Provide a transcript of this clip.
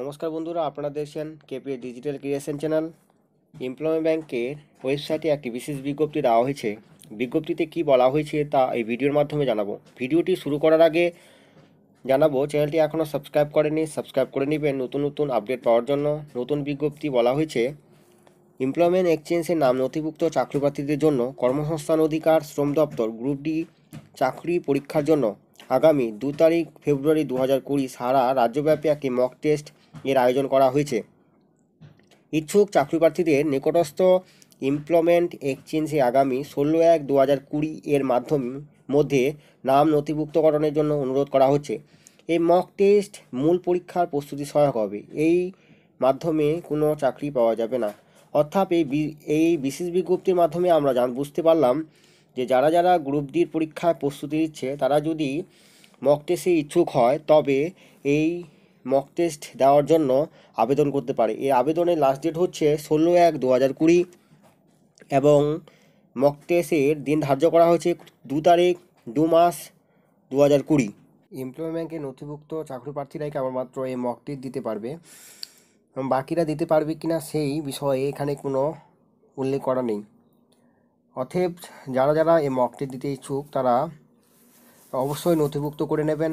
নমস্কার বন্ধুরা আপনারা দেখছেন KP digital creation channel employment ব্যাংকের ওয়েবসাইটে একটি বিশেষ বিজ্ঞপ্তি দেওয়া হয়েছে বিজ্ঞপ্তিতে কি বলা হয়েছে তা এই ভিডিওর মাধ্যমে জানাবো ভিডিওটি শুরু করার আগে জানাবো চ্যানেলটি এখনও সাবস্ক্রাইব করেনি সাবস্ক্রাইব করে নেবেন নতুন নতুন আপডেট পাওয়ার জন্য নতুন বিজ্ঞপ্তি বলা হয়েছে এমপ্লয়মেন্ট এক্সচেঞ্জের নাম নথিভুক্ত চাকরিপ্রার্থীদের জন্য কর্মসংস্থান অধিকার শ্রম দপ্তর গ্রুপ ডি চাকরি পরীক্ষার জন্য আগামী দু তারিখ ফেব্রুয়ারি দু হাজার কুড়ি সারা রাজ্যব্যাপী একটি মক টেস্ট এর আয়োজন করা হয়েছে ইচ্ছুক চাকরি প্রার্থীদের নিকটস্থ এমপ্লয়মেন্ট এক্সচেঞ্জে আগামী ষোলো এক দু হাজার কুড়ি এর মাধ্যম মধ্যে নাম নথিভুক্তকরণের জন্য অনুরোধ করা হচ্ছে এই মক টেস্ট মূল পরীক্ষার প্রস্তুতি সহায়ক হবে এই মাধ্যমে কোনো চাকরি পাওয়া যাবে না অর্থাৎ এই এই বিশেষ বিজ্ঞপ্তির মাধ্যমে আমরা বুঝতে পারলাম যে যারা যারা গ্রুপ ডির পরীক্ষায় প্রস্তুতি দিচ্ছে তারা যদি মক টেস্টে ইচ্ছুক হয় তবে এই মক টেস্ট দেওয়ার জন্য আবেদন করতে পারে এই আবেদনের লাস্ট ডেট হচ্ছে ষোলো এক দু হাজার কুড়ি এবং মক টেস্টের দিন ধার্য করা হয়েছে দু তারিখ দু মাস দু হাজার কুড়ি এমপ্লয়মেন্টে নথিভুক্ত চাকরি প্রার্থীরাই কেবলমাত্র এই মক টেস্ট দিতে পারবে বাকিরা দিতে পারবে কিনা সেই বিষয়ে এখানে কোনো উল্লেখ করা নেই অতএব যারা যারা এই মকটি দিতে ইচ্ছুক তারা অবশ্যই নথিভুক্ত করে নেবেন